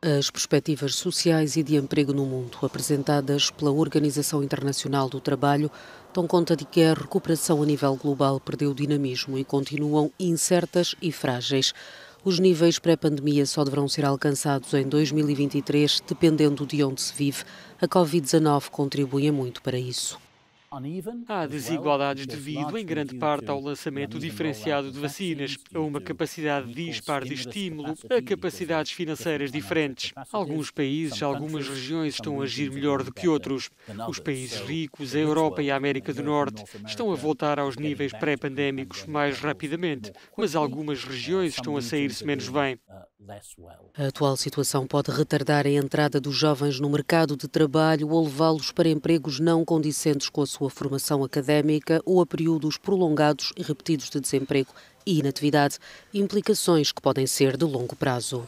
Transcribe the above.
As perspectivas sociais e de emprego no mundo, apresentadas pela Organização Internacional do Trabalho, dão conta de que a recuperação a nível global perdeu dinamismo e continuam incertas e frágeis. Os níveis pré-pandemia só deverão ser alcançados em 2023, dependendo de onde se vive. A Covid-19 contribui muito para isso. Há desigualdades devido, em grande parte, ao lançamento diferenciado de vacinas, a uma capacidade dispar de estímulo, a capacidades financeiras diferentes. Alguns países, algumas regiões estão a agir melhor do que outros. Os países ricos, a Europa e a América do Norte, estão a voltar aos níveis pré-pandémicos mais rapidamente, mas algumas uh, regiões estão a sair-se menos bem. Uh, a atual situação pode retardar a entrada dos jovens no mercado de trabalho ou levá-los para empregos não condicentes com a sua formação académica ou a períodos prolongados e repetidos de desemprego e inatividade, implicações que podem ser de longo prazo.